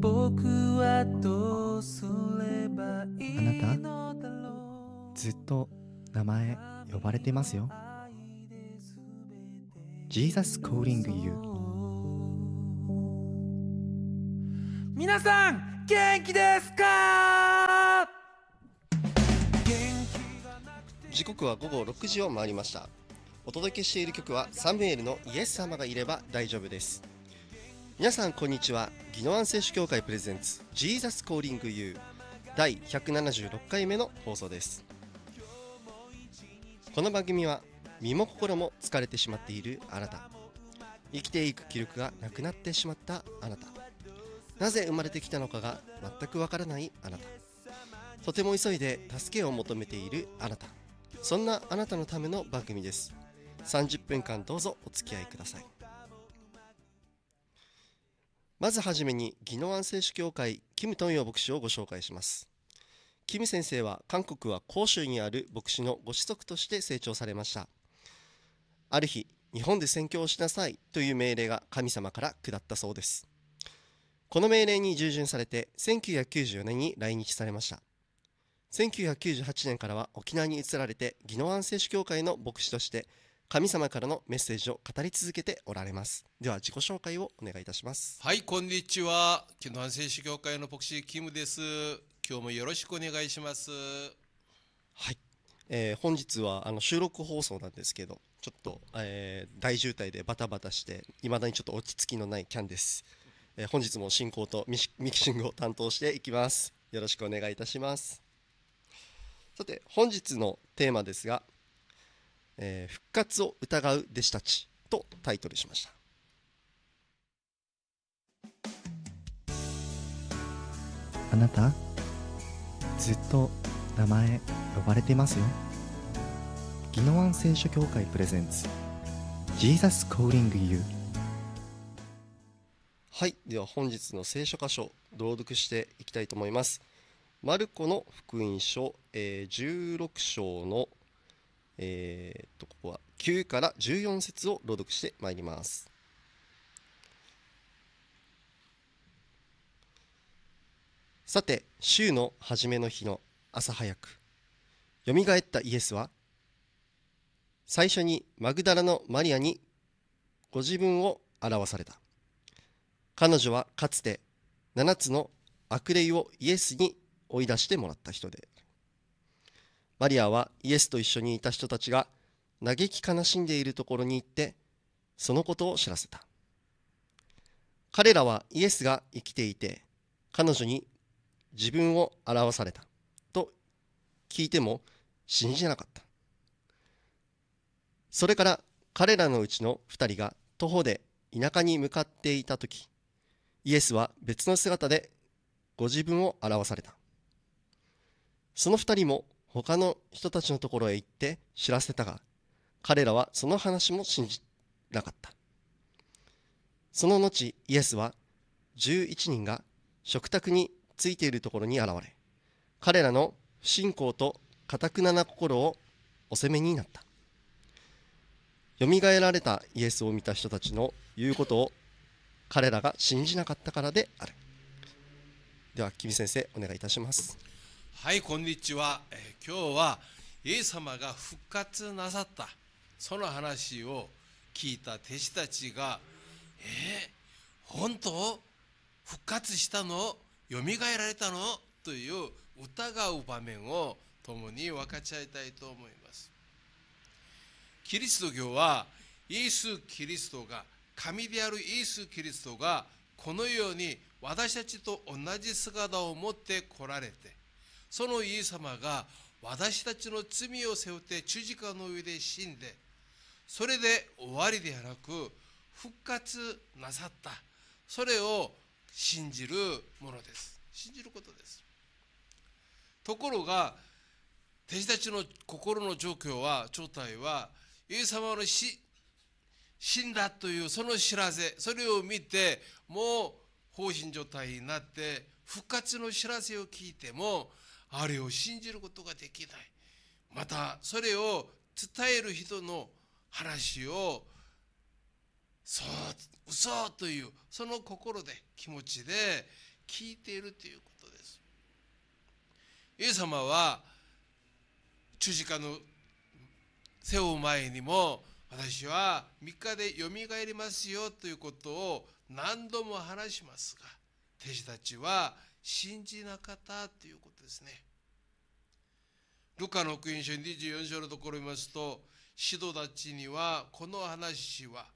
僕はどうすればいいあなたずっと名前呼ばれてますよ Jesus calling you 皆さん元気ですか時刻は午後6時を回りましたお届けしている曲はサムエルのイエス様がいれば大丈夫です皆さんこんにちは宜野湾選手協会プレゼンツジーザスコーリング U 第176回目の放送ですこの番組は身も心も疲れてしまっているあなた生きていく気力がなくなってしまったあなたなぜ生まれてきたのかが全くわからないあなたとても急いで助けを求めているあなたそんなあなたのための番組です30分間どうぞお付き合いくださいまずはじめに技能安聖書教会キム・トンヨ牧師をご紹介しますキム先生は韓国は広州にある牧師のご子息として成長されましたある日日本で宣教をしなさいという命令が神様から下ったそうですこの命令に従順されて1994年に来日されました1998年からは沖縄に移られて技能安聖書教会の牧師として神様からのメッセージを語り続けておられますでは自己紹介をお願いいたしますはいこんにちはの反省手協会の牧師キムです今日もよろしくお願いしますはい、えー、本日はあの収録放送なんですけどちょっと、えー、大渋滞でバタバタして未だにちょっと落ち着きのないキャンです、えー、本日も進行とミキシングを担当していきますよろしくお願いいたしますさて本日のテーマですがえー、復活を疑う弟子たちとタイトルしました。あなたずっと名前呼ばれてますよギノワン聖書協会プレゼンツジーザスコーリングユーはいでは本日の聖書箇所朗読していきたいと思いますマルコの福音書、えー、16章のえー、っと、ここは9から14節を朗読してまいります。さて、週の初めの日の朝早く、よみがえったイエスは、最初にマグダラのマリアにご自分を表された。彼女はかつて7つの悪霊をイエスに追い出してもらった人でマリアはイエスと一緒にいた人たちが嘆き悲しんでいるところに行ってそのことを知らせた彼らはイエスが生きていて彼女に自分を表されたと聞いても信じなかったそれから彼らのうちの2人が徒歩で田舎に向かっていた時イエスは別の姿でご自分を表されたその2人も他の人たちのところへ行って知らせたが彼らはその話も信じなかったその後イエスは11人が食卓についているところに現れ彼らの不信仰とたくなな心をお責めになったよみがえられたイエスを見た人たちの言うことを彼らが信じなかったからであるでは君先生お願いいたしますはいこんにちは、えー、今日はイエス様が復活なさったその話を聞いた弟子たちが「えー、本当復活したのよみがえられたの?」という疑う場面を共に分かち合いたいと思います。キリスト教はイエス・キリストが神であるイエス・キリストがこのように私たちと同じ姿を持って来られてそのイエス様が私たちの罪を背負って十字架の上で死んでそれで終わりではなく復活なさったそれを信じるものです信じることですところが弟子たちの心の状況は状態はイエス様の死死んだというその知らせそれを見てもう放心状態になって復活の知らせを聞いてもあれを信じることができないまたそれを伝える人の話をそう嘘というその心で気持ちで聞いているということですイエス様は十字架の背負う前にも私は3日でよみがえりますよということを何度も話しますが弟子たちは信じなかったということですね。ルカの福音書24章のところを見ますと、シドたちにはこの話は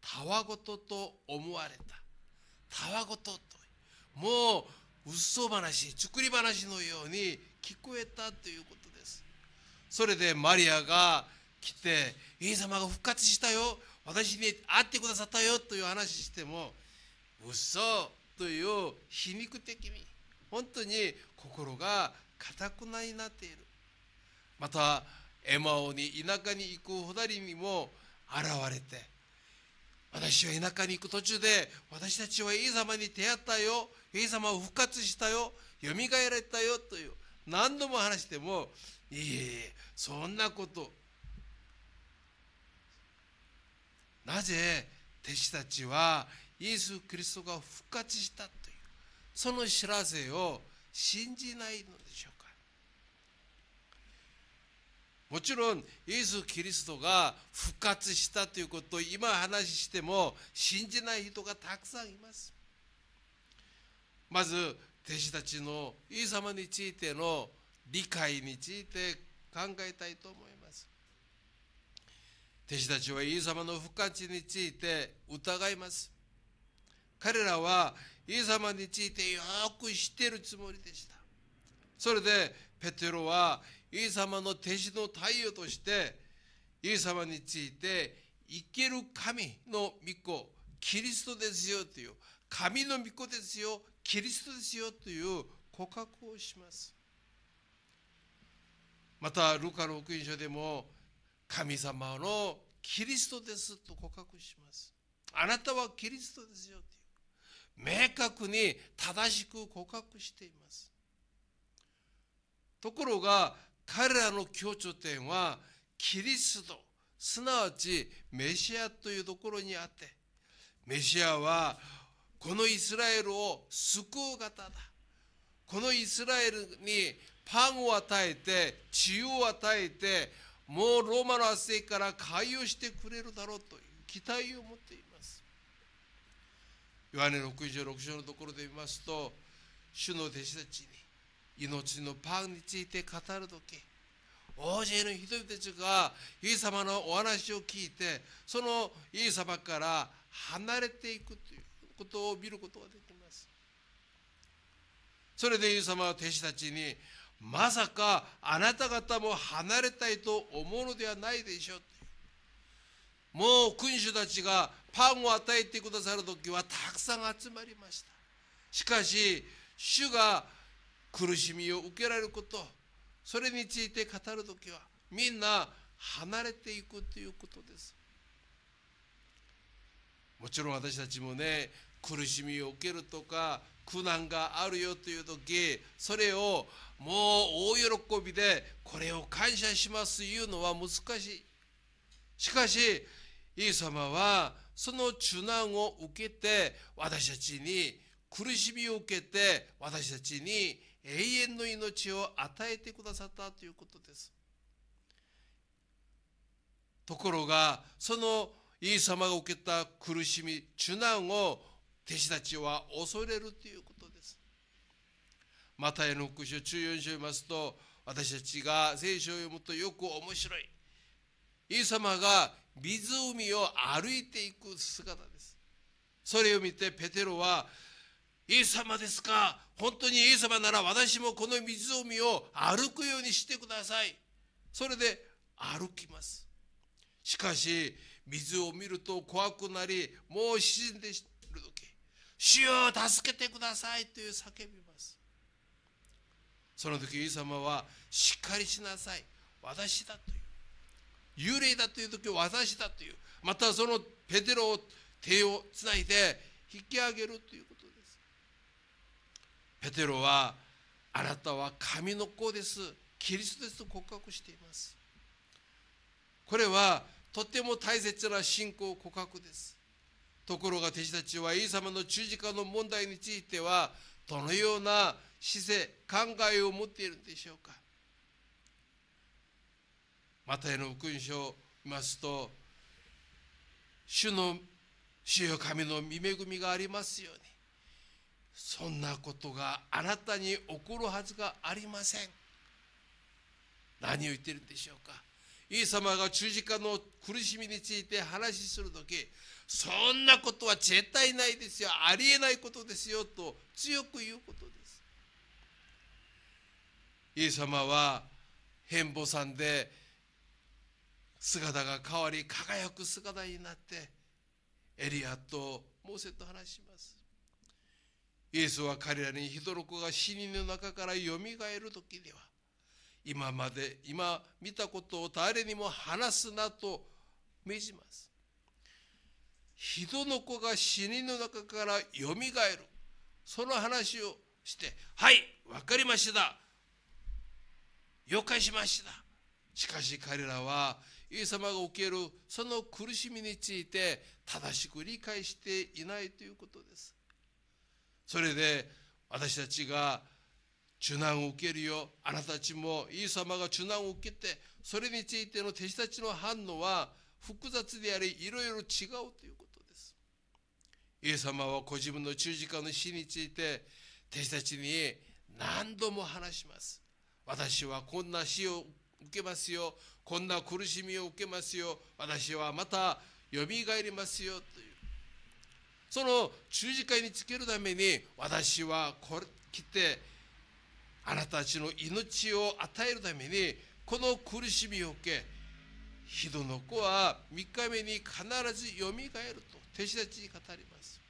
たわごとと思われた。たわごとと。もう嘘話、作り話のように聞こえたということです。それでマリアが来て、イエス様が復活したよ、私に会ってくださったよという話しても、嘘という皮肉的に本当に心がかくなになっているまたエマオに田舎に行くほだりにも現れて私は田舎に行く途中で私たちはイエス様に出会ったよイエス様を復活したよ蘇られたよという何度も話してもいえそんなことなぜ弟子たちはイエス・キリストが復活したというその知らせを信じないのでしょうかもちろんイエス・キリストが復活したということを今話しても信じない人がたくさんいますまず弟子たちのイエス様についての理解について考えたいと思います弟子たちはイエス様の復活について疑います彼らはイエス様についてよく知っているつもりでしたそれでペテロはイエス様の弟子の対応としてイエス様について生ける神の御子キリストですよという神の御子ですよキリストですよという告白をしますまたルカの福音書でも神様のキリストですと告白しますあなたはキリストですよ明確に正しく告白していますところが彼らの共調点はキリストすなわちメシアというところにあってメシアはこのイスラエルを救う方だこのイスラエルにパンを与えて血を与えてもうローマの圧政から解放してくれるだろうという期待を持っているヨハネの福音書6章のところで見ますと主の弟子たちに命のパンについて語る時大勢の人々たちがイエス様のお話を聞いてそのイエス様から離れていくということを見ることができますそれでイエス様は弟子たちにまさかあなた方も離れたいと思うのではないでしょうもう君主たちがパンを与えてくださる時はたくさん集まりましたしかし主が苦しみを受けられることそれについて語る時はみんな離れていくということですもちろん私たちもね苦しみを受けるとか苦難があるよという時それをもう大喜びでこれを感謝しますというのは難しいしかしイエス様はその受難を受けて私たちに苦しみを受けて私たちに永遠の命を与えてくださったということですところがそのイエス様が受けた苦しみ受難を弟子たちは恐れるということですマタイの福書14章を見ますと私たちが聖書を読むとよく面白いイエス様が湖を歩いていく姿ですそれを見てペテロは「イエス様ですか本当にイエス様なら私もこの湖を歩くようにしてください」それで歩きますしかし水を見ると怖くなりもう沈んでいる時「主よ助けてください」という叫びますその時イエス様は「しっかりしなさい私だ」と幽霊だという時は私だというまたそのペテロを手をつないで引き上げるということですペテロはあなたは神の子ですキリストですと告白していますこれはとても大切な信仰告白ですところが弟子たちはイエス様の十字架の問題についてはどのような姿勢考えを持っているんでしょうかマタイの福音書を見ますと主の主よ神の御恵みがありますようにそんなことがあなたに起こるはずがありません何を言ってるんでしょうかイエス様が十字架の苦しみについて話しする時そんなことは絶対ないですよありえないことですよと強く言うことですイエス様は変貌さんで姿が変わり輝く姿になってエリアとモーセと話しますイエスは彼らにヒドロコが死人の中からよみがえる時には今まで今見たことを誰にも話すなと命じます人の子が死人の中からよみがえるその話をして「はい分かりました了解しました」しかし彼らはイエス様が受けるその苦しみについて正しく理解していないということですそれで私たちが受難を受けるよあなたたちもイエス様が受難を受けてそれについての弟子たちの反応は複雑でありいろいろ違うということですイエス様はご自分の十字架の死について弟子たちに何度も話します私はこんな死を受けますよこんな苦しみを受けますよ私はまたよみがえりますよというその十字架につけるために私はこれ来てあなたたちの命を与えるためにこの苦しみを受けヒドの子は3日目に必ずよみがえると弟子たちに語ります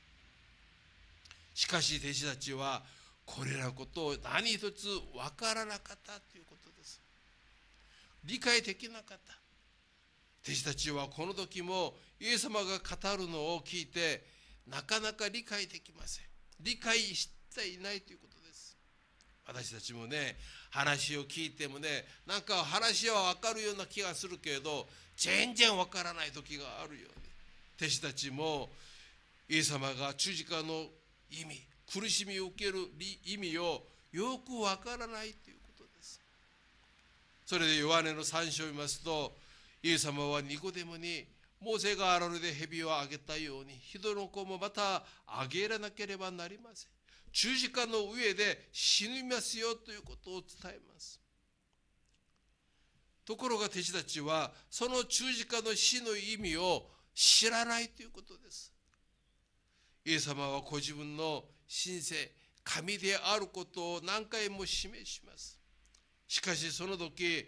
しかし弟子たちはこれらのことを何一つ分からなかったということ理解できなかった弟子たちはこの時もイエス様が語るのを聞いてなかなか理解できません理解していないということです私たちもね話を聞いてもねなんか話は分かるような気がするけれど全然分からない時があるように弟子たちもイエス様が十字架の意味苦しみを受ける意味をよく分からないというそれでヨハネの3章を見ますとイエス様はニコデモにモーセが現れで蛇をあげたように人の子もまたあげらなければなりません十字架の上で死にますよということを伝えますところが弟子たちはその十字架の死の意味を知らないということですイエス様はご自分の神聖神であることを何回も示しますしかしその時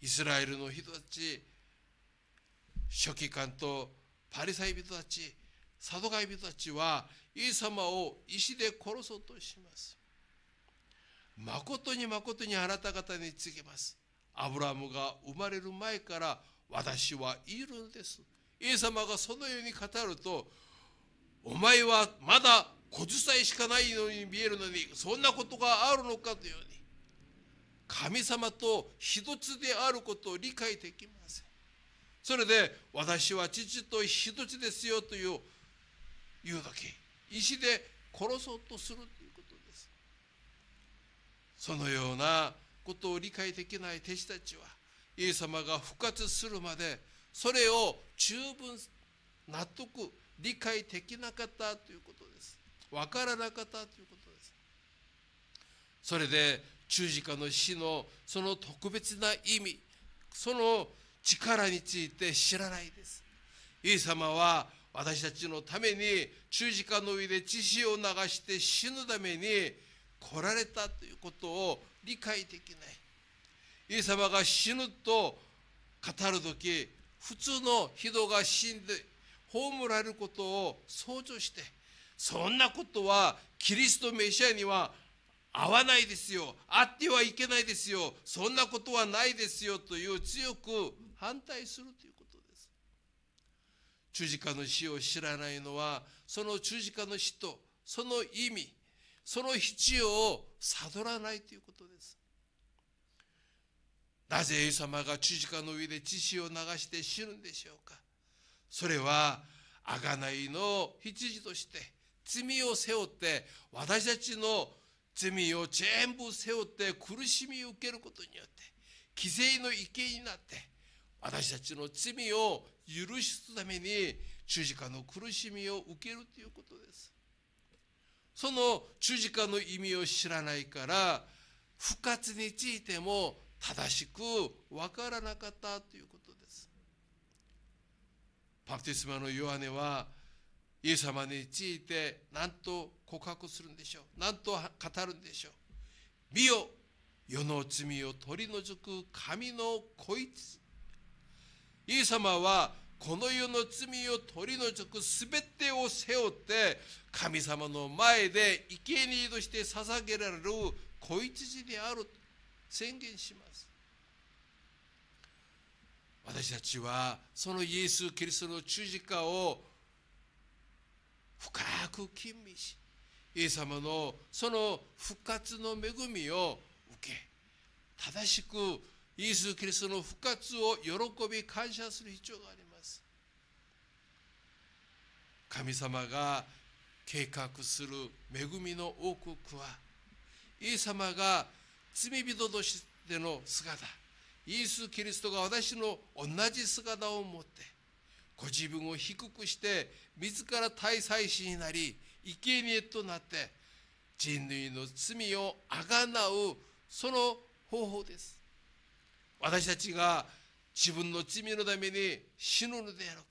イスラエルの人たち書記官とパリサイ人たちサドカイ人たちはイエス様を石で殺そうとします。誠に誠にあなた方に告げます。アブラムが生まれる前から私はいるんです。イエス様がそのように語ると、お前はまだ50歳しかないのに見えるのに、そんなことがあるのかという神様と一つであることを理解できません。それで私は父と一つですよという言う時石で殺そうとするということです。そのようなことを理解できない弟子たちはイエス様が復活するまでそれを十分納得理解できなかったということです。分からなかったということです。それで十字架の死のその特別な意味その力について知らないですイエス様は私たちのために十字架の上で血潮を流して死ぬために来られたということを理解できないイエス様が死ぬと語る時普通の人が死んで葬られることを想像してそんなことはキリストメシアには合わないですよあってはいけないですよそんなことはないですよという強く反対するということです十字架の死を知らないのはその十字架の死とその意味その必要を悟らないということですなぜイエス様が十字架の上で血死を流して死ぬんでしょうかそれは贖いの羊として罪を背負って私たちの罪を全部背負って苦しみを受けることによって犠牲の池になって私たちの罪を許すために十字架の苦しみを受けるということですその十字架の意味を知らないから不活についても正しく分からなかったということですパプティスマのヨハネはイエス様について何と告白するんでしょう何と語るんでしょう見よ世の罪を取り除く神のこいつイエス様はこの世の罪を取り除く全てを背負って神様の前で生贄として捧げられる子羊であると宣言します私たちはそのイエス・キリストの十字架を深く吟味しイエス様のその復活の恵みを受け正しくイエス・キリストの復活を喜び感謝する必要があります神様が計画する恵みの多くはイエス様が罪人としての姿イエス・キリストが私の同じ姿を持ってご自分を低くして自ら大祭司になり生贄となって人類の罪をあがなうその方法です私たちが自分の罪のために死ぬのではなく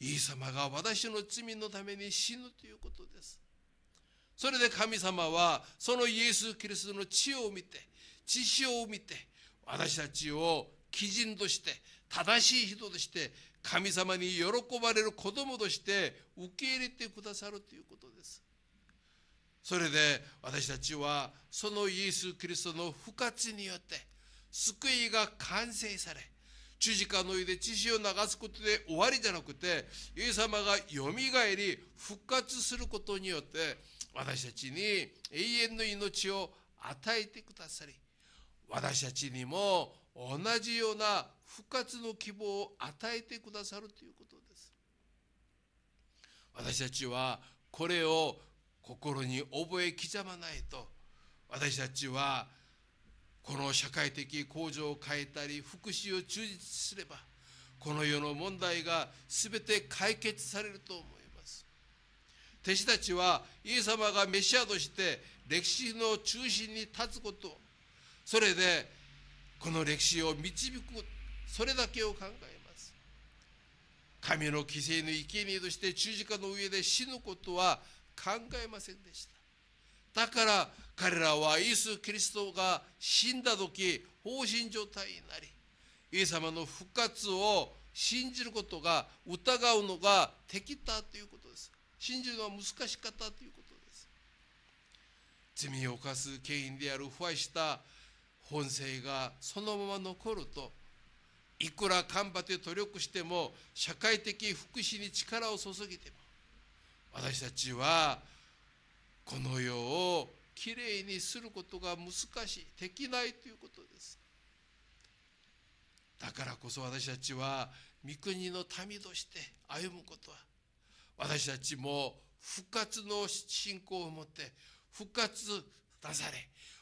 イエス様が私の罪のために死ぬということですそれで神様はそのイエス・キリストの血を見て血潮を見て私たちを基人として正しい人として神様に喜ばれる子供として受け入れてくださるということです。それで私たちはそのイエス・キリストの復活によって救いが完成され十字架の上で血潮を流すことで終わりじゃなくてイエス様がよみがえり復活することによって私たちに永遠の命を与えてくださり私たちにも同じような復活の希望を与えてくださるということです私たちはこれを心に覚え刻まないと私たちはこの社会的向上を変えたり福祉を充実すればこの世の問題が全て解決されると思います弟子たちはイエス様がメシアとして歴史の中心に立つことそれでこの歴史を導くそれだけを考えます神の犠牲の生贄として十字架の上で死ぬことは考えませんでしただから彼らはイエス・キリストが死んだ時放心状態になりイエス様の復活を信じることが疑うのが適だということです信じるのは難しかったということです罪を犯す原因である腐敗した本性がそのまま残るといくら頑張って努力しても社会的福祉に力を注ぎても私たちはこの世をきれいにすることが難しいできないということですだからこそ私たちは御国の民として歩むことは私たちも復活の信仰を持って復活なされ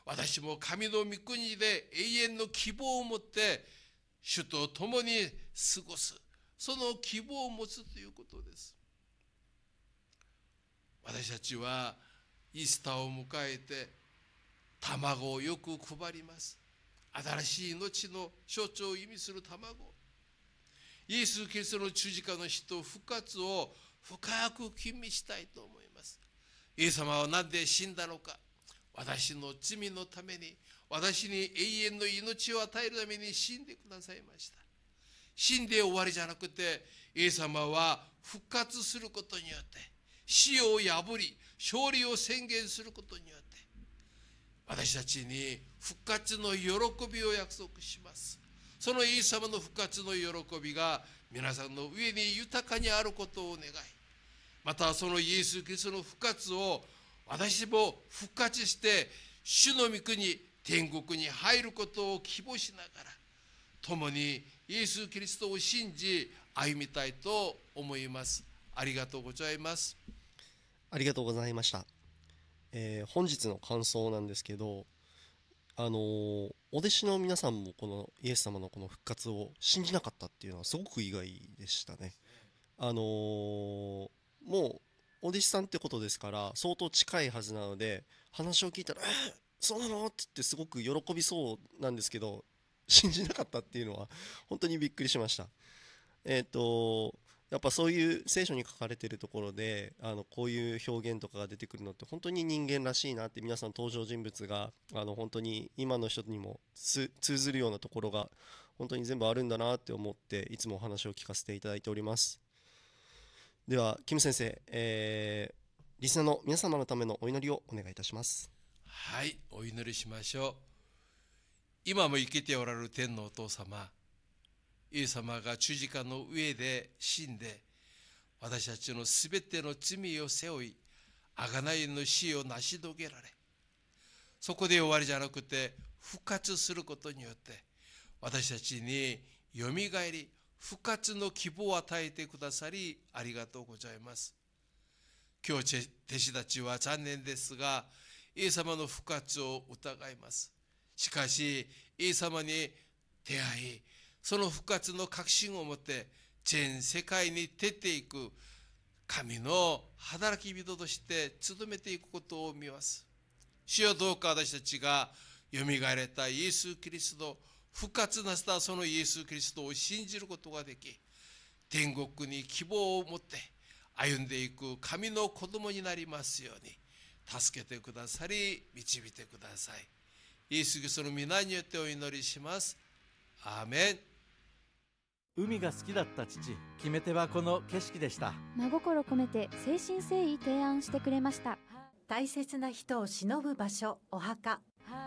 私も神の御国で永遠の希望を持って主と共に過ごすその希望を持つということです私たちはイースターを迎えて卵をよく配ります新しい命の象徴を意味する卵イエス・キリストの十字架の死と復活を深く吟味したいと思いますイエス様は何で死んだのか私の罪のために私に永遠の命を与えるために死んでくださいました死んで終わりじゃなくて A 様は復活することによって死を破り勝利を宣言することによって私たちに復活の喜びを約束しますそのイエス様の復活の喜びが皆さんの上に豊かにあることを願いまたそのイエス・キリストの復活を私も復活して主の御国天国に入ることを希望しながら共にイエス・キリストを信じ歩みたいと思いますありがとうございますありがとうございました、えー、本日の感想なんですけどあのー、お弟子の皆さんもこのイエス様のこの復活を信じなかったっていうのはすごく意外でしたねあのー、もうお弟子さんってことですから相当近いはずなので話を聞いたら「えーそうなのって言ってすごく喜びそうなんですけど信じなかったっていうのは本当にびっくりしましたえっ、ー、とやっぱそういう聖書に書かれてるところであのこういう表現とかが出てくるのって本当に人間らしいなって皆さん登場人物があの本当に今の人にも通ずるようなところが本当に全部あるんだなって思っていつもお話を聞かせていただいておりますではキム先生、えー、リスナーの皆様のためのお祈りをお願いいたしますはいお祈りしましょう今も生きておられる天のお父様イエス様が十字架の上で死んで私たちのすべての罪を背負い贖いの死を成し遂げられそこで終わりじゃなくて復活することによって私たちによみがえり復活の希望を与えてくださりありがとうございます今日弟子たちは残念ですがイエス様の復活を疑いますしかしイエス様に出会いその復活の確信を持って全世界に出ていく神の働き人として勤めていくことを見ます主よどうか私たちがよみがえれたイエス・キリスト復活なせたそのイエス・キリストを信じることができ天国に希望を持って歩んでいく神の子供になりますように。助けてくださり導いてくださいイエス・キリストの皆によってお祈りしますアーメン海が好きだった父決め手はこの景色でした真心込めて誠心誠意提案してくれました大切な人を忍ぶ場所お墓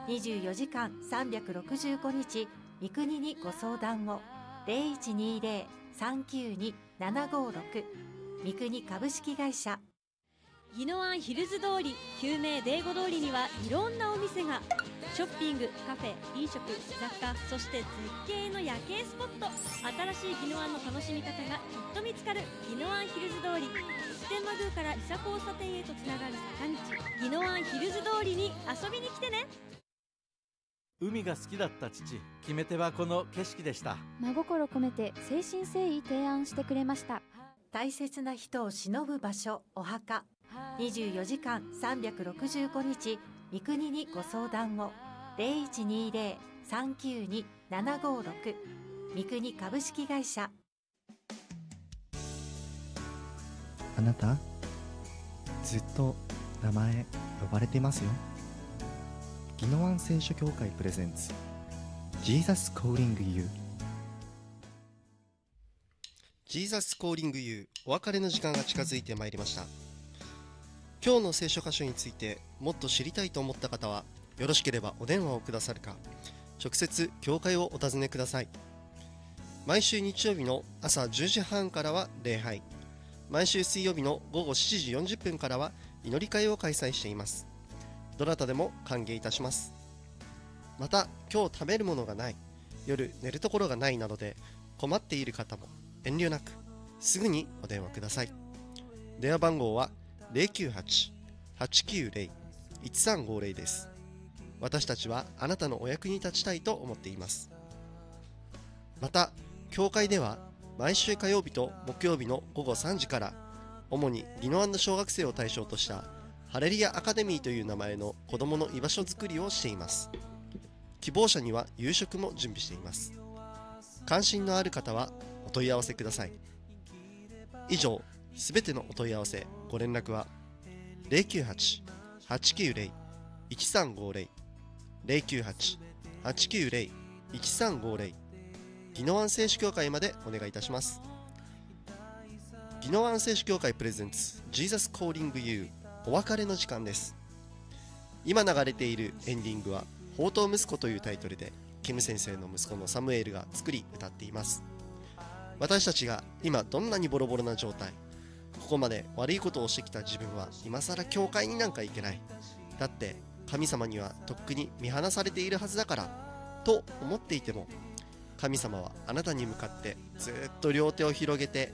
24時間365日三国にご相談を零一二零三九二七五六三国株式会社宜野湾ヒルズ通り救命デーゴ通りにはいろんなお店がショッピングカフェ飲食雑貨そして絶景の夜景スポット新しい宜野湾の楽しみ方がきっと見つかる宜野湾ヒルズ通り普天満宮から伊佐交差点へとつながる坂道宜野湾ヒルズ通りに遊びに来てね海が好きだった父決め手はこの景色でした真心込めて誠心誠意提案してくれました大切な人を偲ぶ場所お墓24時間365日三国にご相談を0120-392-756三国株式会社あなたずっと名前呼ばれてますよ宜野湾聖書協会プレゼンツジーザスコーリングユージーザスコーリングユーお別れの時間が近づいてまいりました今日の聖書箇所についてもっと知りたいと思った方はよろしければお電話をくださるか直接教会をお尋ねください毎週日曜日の朝10時半からは礼拝毎週水曜日の午後7時40分からは祈り会を開催していますどなたでも歓迎いたしますまた今日食べるものがない夜寝るところがないなどで困っている方も遠慮なくすぐにお電話ください電話番号は1 098-890-1350です私たちはあなたのお役に立ちたいと思っていますまた教会では毎週火曜日と木曜日の午後3時から主に技の小学生を対象としたハレリアアカデミーという名前の子どもの居場所づくりをしています希望者には夕食も準備しています関心のある方はお問い合わせください以上すべてのお問い合わせご連絡は零九9 8 8 9 0 1 3零0 0八8 8 9一三五5 0宜野湾選手協会までお願いいたします宜野湾選手協会プレゼンツジーザスコーリングユー、お別れの時間です今流れているエンディングは「宝刀息子」というタイトルでキム先生の息子のサムエルが作り歌っています私たちが今どんなにボロボロな状態ここまで悪いことをしてきた自分は今更教会になんか行けないだって神様にはとっくに見放されているはずだからと思っていても神様はあなたに向かってずっと両手を広げて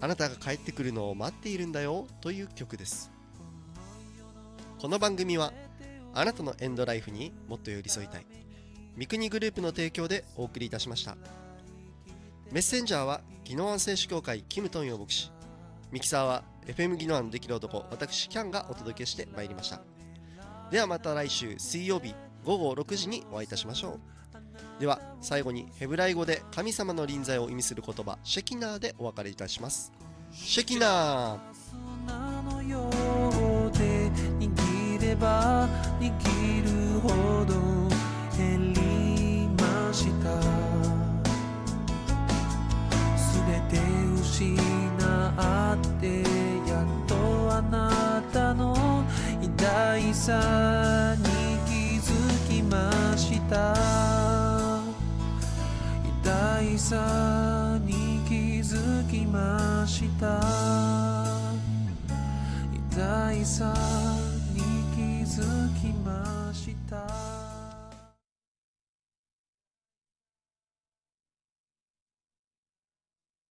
あなたが帰ってくるのを待っているんだよという曲ですこの番組はあなたのエンドライフにもっと寄り添いたい三国グループの提供でお送りいたしましたメッセンジャーは宜野湾選手協会キムトンヨ牧師ミキサーは FM 技能のできる男私キャンがお届けしてまいりましたではまた来週水曜日午後6時にお会いいたしましょうでは最後にヘブライ語で神様の臨在を意味する言葉シェキナーでお別れいたしますシェキナーすべて失うあってやっとあなたの偉大さに気づきました偉大さに気づきました偉大さに気づきました